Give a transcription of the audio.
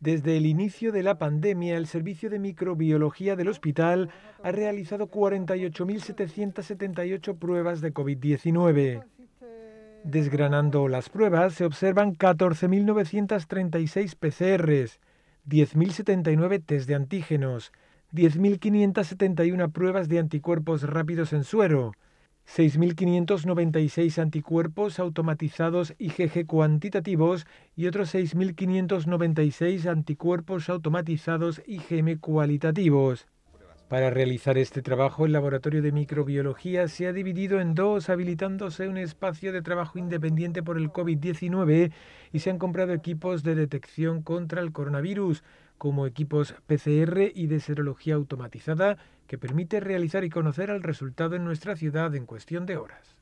Desde el inicio de la pandemia, el Servicio de Microbiología del hospital ha realizado 48.778 pruebas de COVID-19. Desgranando las pruebas, se observan 14.936 PCRs, 10.079 test de antígenos, 10.571 pruebas de anticuerpos rápidos en suero, 6.596 anticuerpos automatizados IgG cuantitativos y otros 6.596 anticuerpos automatizados IgM cualitativos. Para realizar este trabajo, el Laboratorio de Microbiología se ha dividido en dos, habilitándose un espacio de trabajo independiente por el COVID-19 y se han comprado equipos de detección contra el coronavirus, como equipos PCR y de serología automatizada, que permite realizar y conocer el resultado en nuestra ciudad en cuestión de horas.